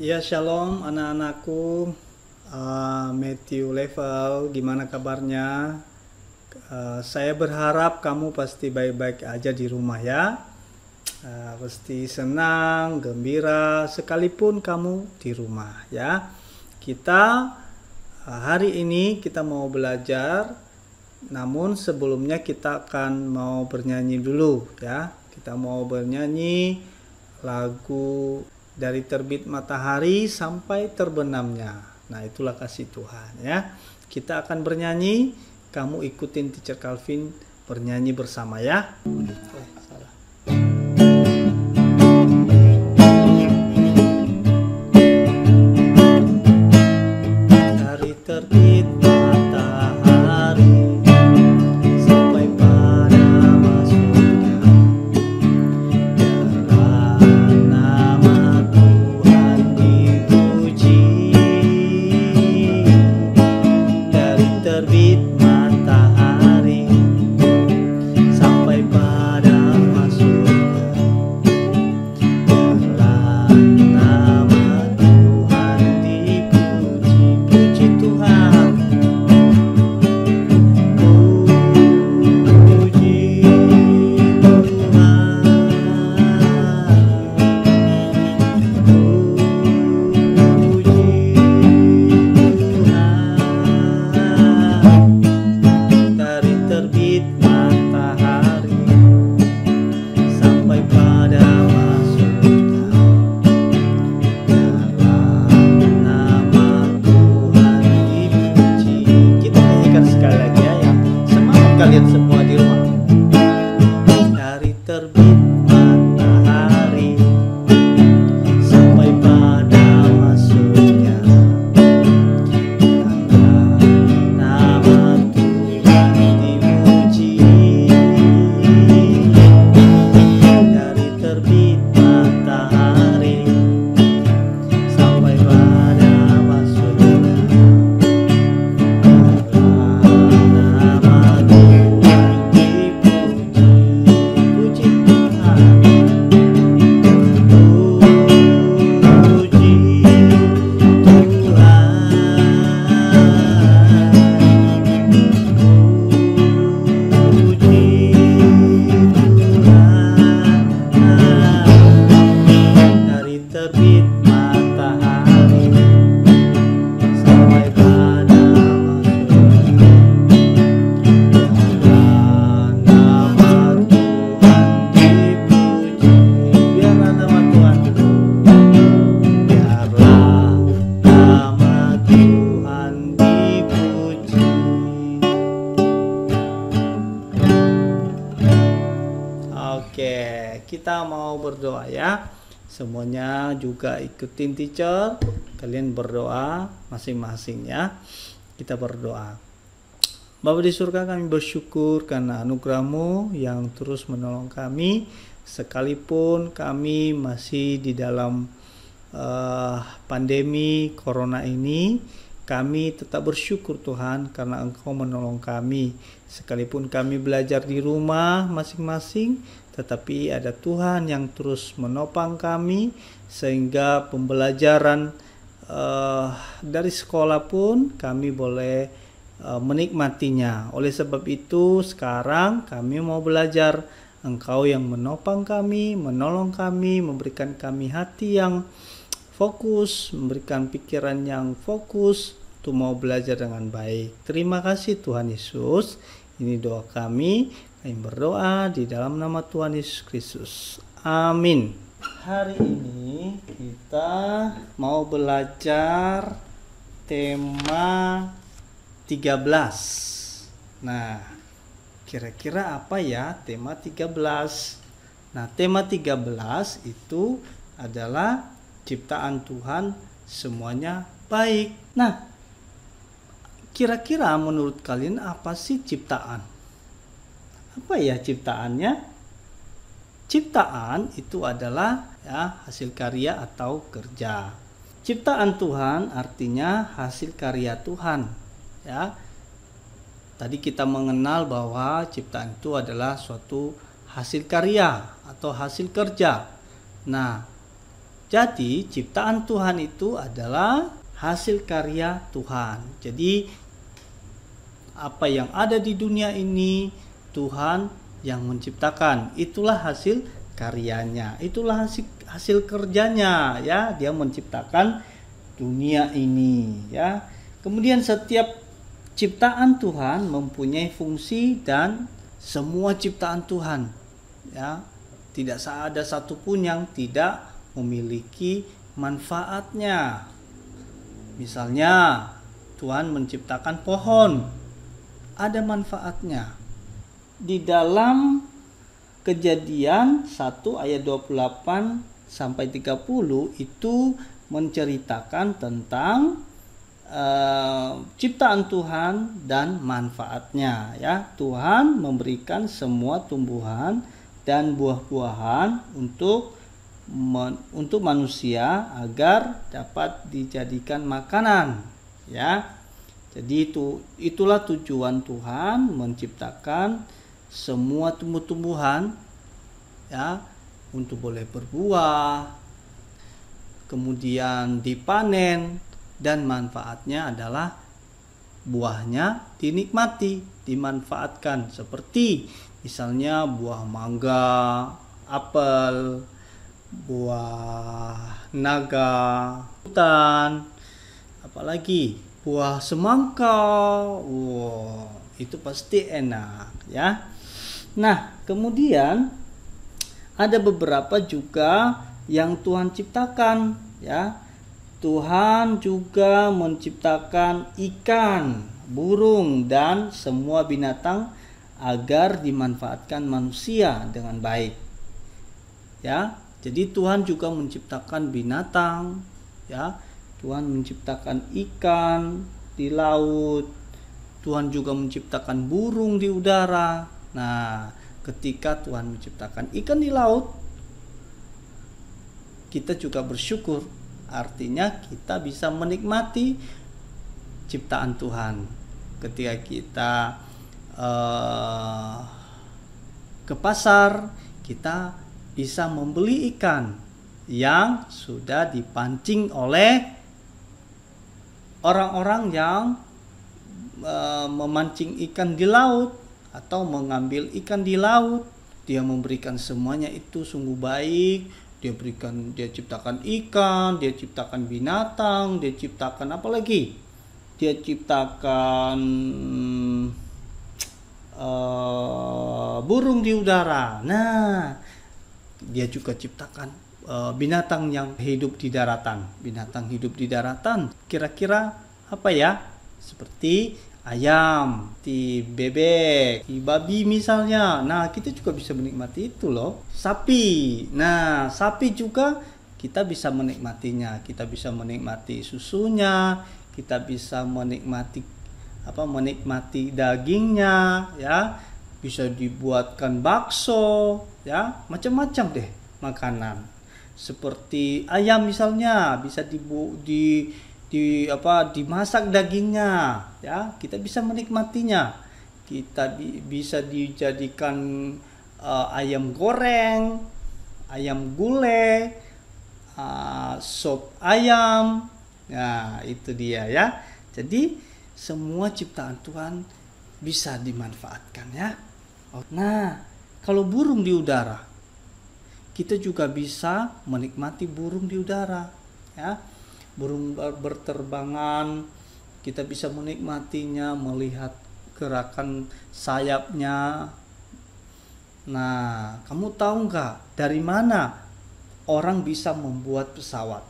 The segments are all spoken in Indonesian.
Ya shalom anak-anakku uh, Matthew Level gimana kabarnya uh, Saya berharap kamu pasti baik-baik aja di rumah ya uh, Pasti senang, gembira sekalipun kamu di rumah ya Kita uh, hari ini kita mau belajar Namun sebelumnya kita akan mau bernyanyi dulu ya Kita mau bernyanyi lagu dari terbit matahari sampai terbenamnya. Nah, itulah kasih Tuhan ya. Kita akan bernyanyi, kamu ikutin teacher Calvin bernyanyi bersama ya. mau berdoa ya semuanya juga ikutin teacher kalian berdoa masing-masing ya kita berdoa Bapak di surga kami bersyukur karena anugerahmu yang terus menolong kami sekalipun kami masih di dalam uh, pandemi corona ini kami tetap bersyukur Tuhan karena Engkau menolong kami. Sekalipun kami belajar di rumah masing-masing, tetapi ada Tuhan yang terus menopang kami sehingga pembelajaran uh, dari sekolah pun kami boleh uh, menikmatinya. Oleh sebab itu, sekarang kami mau belajar Engkau yang menopang kami, menolong kami, memberikan kami hati yang fokus, memberikan pikiran yang fokus untuk mau belajar dengan baik. Terima kasih Tuhan Yesus. Ini doa kami. Kami berdoa di dalam nama Tuhan Yesus Kristus. Amin. Hari ini kita mau belajar tema 13. Nah, kira-kira apa ya tema 13? Nah, tema 13 itu adalah ciptaan Tuhan semuanya baik. Nah, kira-kira menurut kalian apa sih ciptaan? Apa ya ciptaannya? Ciptaan itu adalah ya hasil karya atau kerja. Ciptaan Tuhan artinya hasil karya Tuhan. Ya. Tadi kita mengenal bahwa ciptaan itu adalah suatu hasil karya atau hasil kerja. Nah, jadi ciptaan Tuhan itu adalah hasil karya Tuhan. Jadi apa yang ada di dunia ini Tuhan yang menciptakan. Itulah hasil karyanya. Itulah hasil, hasil kerjanya ya. Dia menciptakan dunia ini ya. Kemudian setiap ciptaan Tuhan mempunyai fungsi dan semua ciptaan Tuhan ya tidak ada satupun yang tidak memiliki manfaatnya. Misalnya, Tuhan menciptakan pohon. Ada manfaatnya. Di dalam Kejadian 1 ayat 28 sampai 30 itu menceritakan tentang uh, ciptaan Tuhan dan manfaatnya ya. Tuhan memberikan semua tumbuhan dan buah-buahan untuk men, untuk manusia agar dapat dijadikan makanan ya jadi itu itulah tujuan Tuhan menciptakan semua tumbuh-tumbuhan ya untuk boleh berbuah kemudian dipanen dan manfaatnya adalah buahnya dinikmati dimanfaatkan seperti misalnya buah mangga apel buah naga, hutan, apalagi buah semangka. Wow, itu pasti enak ya. Nah, kemudian ada beberapa juga yang Tuhan ciptakan ya. Tuhan juga menciptakan ikan, burung dan semua binatang agar dimanfaatkan manusia dengan baik. Ya, jadi Tuhan juga menciptakan binatang, ya. Tuhan menciptakan ikan di laut. Tuhan juga menciptakan burung di udara. Nah, ketika Tuhan menciptakan ikan di laut, kita juga bersyukur. Artinya kita bisa menikmati ciptaan Tuhan. Ketika kita uh, ke pasar, kita bisa membeli ikan yang sudah dipancing oleh orang-orang yang e, memancing ikan di laut atau mengambil ikan di laut. Dia memberikan semuanya itu sungguh baik. Dia berikan, dia ciptakan ikan, dia ciptakan binatang, dia ciptakan apa lagi? Dia ciptakan uh, burung di udara. Nah, dia juga ciptakan eh, binatang yang hidup di daratan. Binatang hidup di daratan kira-kira apa ya? Seperti ayam, di bebek, di babi misalnya. Nah, kita juga bisa menikmati itu loh. Sapi. Nah, sapi juga kita bisa menikmatinya. Kita bisa menikmati susunya, kita bisa menikmati apa? menikmati dagingnya ya bisa dibuatkan bakso, ya, macam-macam deh makanan. Seperti ayam misalnya bisa dibu di di apa dimasak dagingnya, ya, kita bisa menikmatinya. Kita bi bisa dijadikan uh, ayam goreng, ayam gulai, uh, sop ayam. Nah, itu dia ya. Jadi semua ciptaan Tuhan bisa dimanfaatkan ya laut. Nah, kalau burung di udara, kita juga bisa menikmati burung di udara, ya. Burung berterbangan, kita bisa menikmatinya, melihat gerakan sayapnya. Nah, kamu tahu nggak dari mana orang bisa membuat pesawat?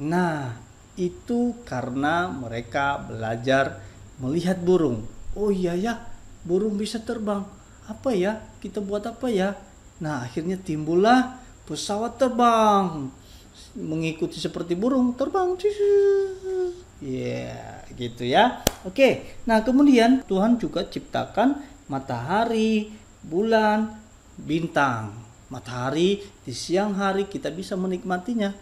Nah, itu karena mereka belajar melihat burung. Oh iya ya, burung bisa terbang. Apa ya? Kita buat apa ya? Nah, akhirnya timbullah pesawat terbang mengikuti seperti burung terbang. Ya, yeah, gitu ya. Oke. Nah, kemudian Tuhan juga ciptakan matahari, bulan, bintang. Matahari di siang hari kita bisa menikmatinya.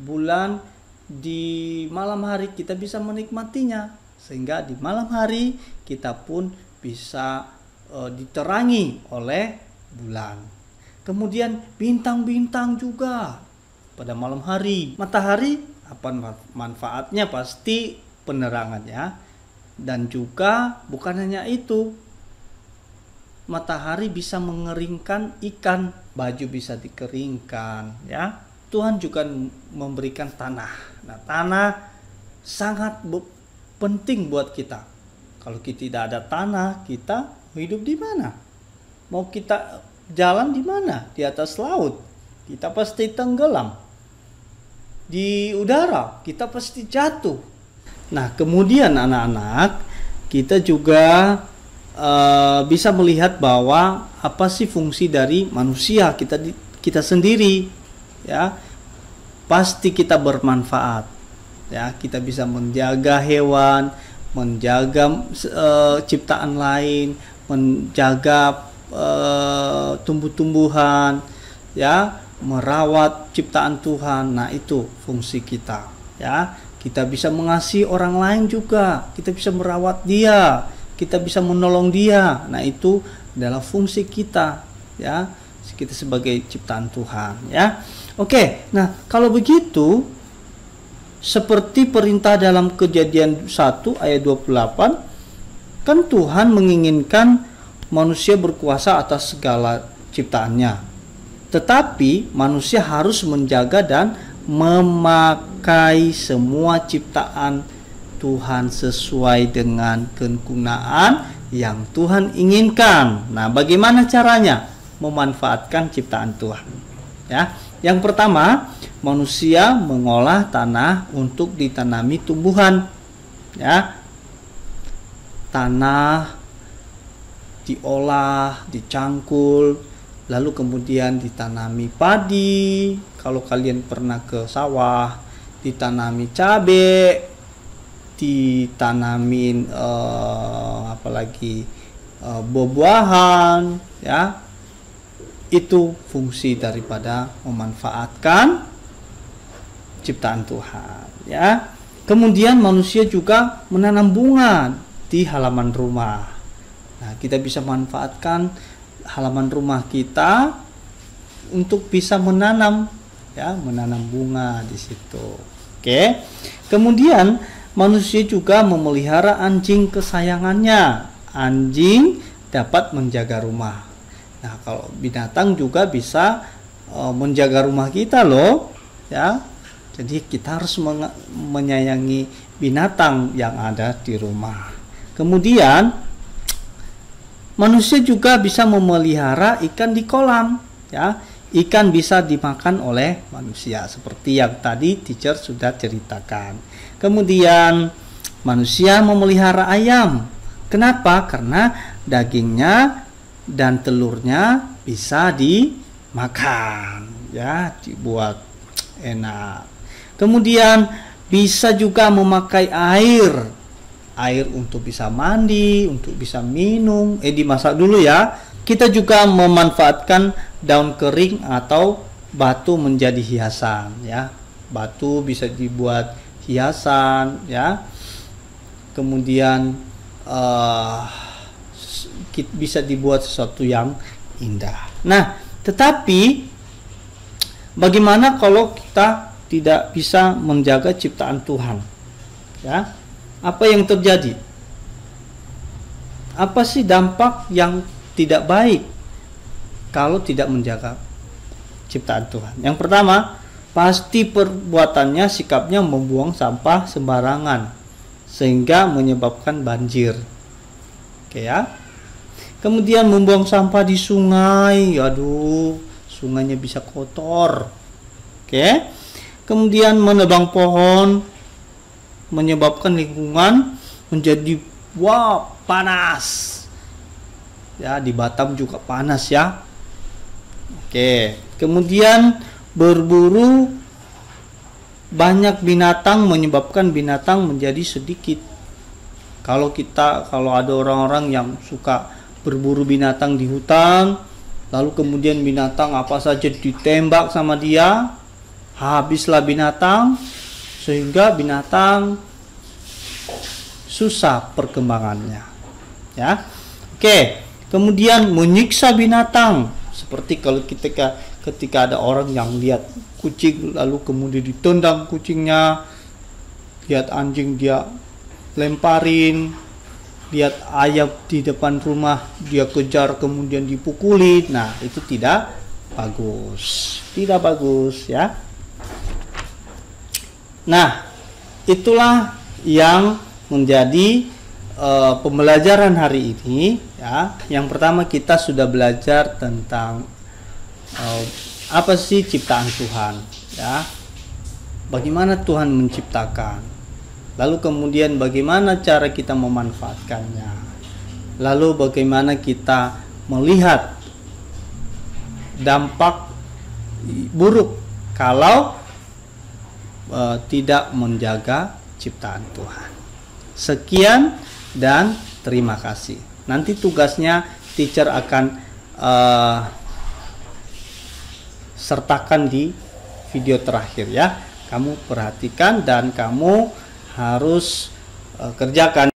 Bulan di malam hari kita bisa menikmatinya. Sehingga di malam hari kita pun bisa e, diterangi oleh bulan. Kemudian bintang-bintang juga pada malam hari. Matahari apa manfaatnya pasti penerangannya dan juga bukan hanya itu. Matahari bisa mengeringkan ikan, baju bisa dikeringkan, ya. Tuhan juga memberikan tanah. Nah, tanah sangat penting buat kita kalau kita tidak ada tanah, kita hidup di mana? Mau kita jalan di mana? Di atas laut. Kita pasti tenggelam. Di udara, kita pasti jatuh. Nah, kemudian anak-anak, kita juga uh, bisa melihat bahwa apa sih fungsi dari manusia kita kita sendiri ya pasti kita bermanfaat ya kita bisa menjaga hewan menjaga uh, ciptaan lain, menjaga uh, tumbuh-tumbuhan, ya, merawat ciptaan Tuhan. Nah, itu fungsi kita, ya. Kita bisa mengasihi orang lain juga, kita bisa merawat dia, kita bisa menolong dia. Nah, itu adalah fungsi kita, ya. Kita sebagai ciptaan Tuhan, ya. Oke. Nah, kalau begitu seperti perintah dalam kejadian 1 ayat 28 kan Tuhan menginginkan manusia berkuasa atas segala ciptaannya tetapi manusia harus menjaga dan memakai semua ciptaan Tuhan sesuai dengan kegunaan yang Tuhan inginkan. Nah, bagaimana caranya memanfaatkan ciptaan Tuhan? Ya. Yang pertama, manusia mengolah tanah untuk ditanami tumbuhan. Ya. Tanah diolah, dicangkul, lalu kemudian ditanami padi. Kalau kalian pernah ke sawah, ditanami cabe, ditanamin eh, apalagi eh, buah-buahan, ya. Itu fungsi daripada memanfaatkan ciptaan Tuhan ya kemudian manusia juga menanam bunga di halaman rumah nah kita bisa manfaatkan halaman rumah kita untuk bisa menanam ya menanam bunga di situ oke kemudian manusia juga memelihara anjing kesayangannya anjing dapat menjaga rumah nah kalau binatang juga bisa e, menjaga rumah kita loh ya jadi kita harus menyayangi binatang yang ada di rumah. Kemudian manusia juga bisa memelihara ikan di kolam, ya. Ikan bisa dimakan oleh manusia seperti yang tadi teacher sudah ceritakan. Kemudian manusia memelihara ayam. Kenapa? Karena dagingnya dan telurnya bisa dimakan ya dibuat enak Kemudian bisa juga memakai air. Air untuk bisa mandi, untuk bisa minum, eh dimasak dulu ya. Kita juga memanfaatkan daun kering atau batu menjadi hiasan ya. Batu bisa dibuat hiasan ya. Kemudian uh, bisa dibuat sesuatu yang indah. Nah, tetapi bagaimana kalau kita tidak bisa menjaga ciptaan Tuhan. Ya. Apa yang terjadi? Apa sih dampak yang tidak baik kalau tidak menjaga ciptaan Tuhan? Yang pertama, pasti perbuatannya sikapnya membuang sampah sembarangan sehingga menyebabkan banjir. Oke ya. Kemudian membuang sampah di sungai. Aduh, sungainya bisa kotor. Oke kemudian menebang pohon menyebabkan lingkungan menjadi wow panas ya di Batam juga panas ya oke kemudian berburu banyak binatang menyebabkan binatang menjadi sedikit kalau kita kalau ada orang-orang yang suka berburu binatang di hutan lalu kemudian binatang apa saja ditembak sama dia habislah binatang sehingga binatang susah perkembangannya ya oke kemudian menyiksa binatang seperti kalau ketika ketika ada orang yang lihat kucing lalu kemudian ditendang kucingnya lihat anjing dia lemparin lihat ayam di depan rumah dia kejar kemudian dipukuli nah itu tidak bagus tidak bagus ya Nah, itulah yang menjadi uh, pembelajaran hari ini ya. Yang pertama kita sudah belajar tentang uh, apa sih ciptaan Tuhan ya. Bagaimana Tuhan menciptakan. Lalu kemudian bagaimana cara kita memanfaatkannya. Lalu bagaimana kita melihat dampak buruk kalau uh, tidak menjaga ciptaan Tuhan. Sekian dan terima kasih. Nanti tugasnya teacher akan uh, sertakan di video terakhir ya. Kamu perhatikan dan kamu harus uh, kerjakan